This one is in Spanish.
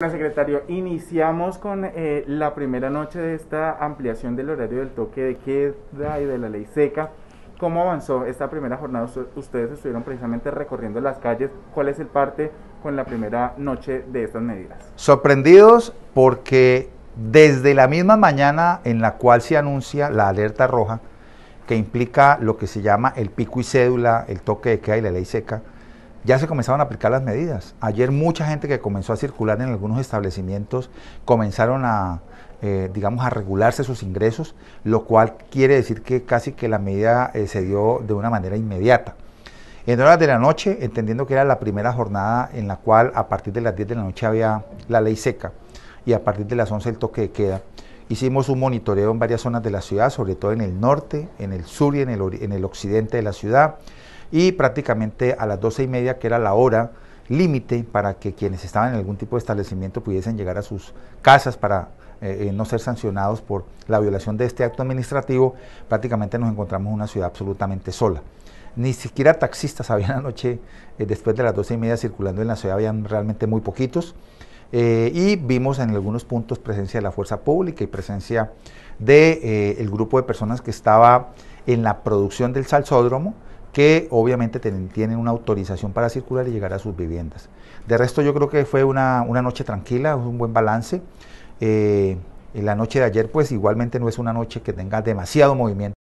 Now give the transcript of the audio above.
Hola secretario, iniciamos con eh, la primera noche de esta ampliación del horario del toque de queda y de la ley seca. ¿Cómo avanzó esta primera jornada? Ustedes estuvieron precisamente recorriendo las calles. ¿Cuál es el parte con la primera noche de estas medidas? Sorprendidos porque desde la misma mañana en la cual se anuncia la alerta roja, que implica lo que se llama el pico y cédula, el toque de queda y la ley seca, ya se comenzaron a aplicar las medidas. Ayer mucha gente que comenzó a circular en algunos establecimientos comenzaron a, eh, digamos, a regularse sus ingresos, lo cual quiere decir que casi que la medida eh, se dio de una manera inmediata. En horas de la noche, entendiendo que era la primera jornada en la cual a partir de las 10 de la noche había la ley seca y a partir de las 11 el toque de queda, hicimos un monitoreo en varias zonas de la ciudad, sobre todo en el norte, en el sur y en el occidente de la ciudad y prácticamente a las doce y media, que era la hora límite para que quienes estaban en algún tipo de establecimiento pudiesen llegar a sus casas para eh, eh, no ser sancionados por la violación de este acto administrativo, prácticamente nos encontramos en una ciudad absolutamente sola. Ni siquiera taxistas había anoche, eh, después de las doce y media circulando en la ciudad, habían realmente muy poquitos. y vimos en algunos puntos presencia de la fuerza pública y presencia del de, el grupo de personas que estaba en la producción del salsódromo, que obviamente tienen una autorización para circular y llegar a sus viviendas. De resto yo creo que fue una, noche tranquila, un buen balance. Eh, la noche de ayer pues igualmente no es una noche que tenga demasiado movimiento.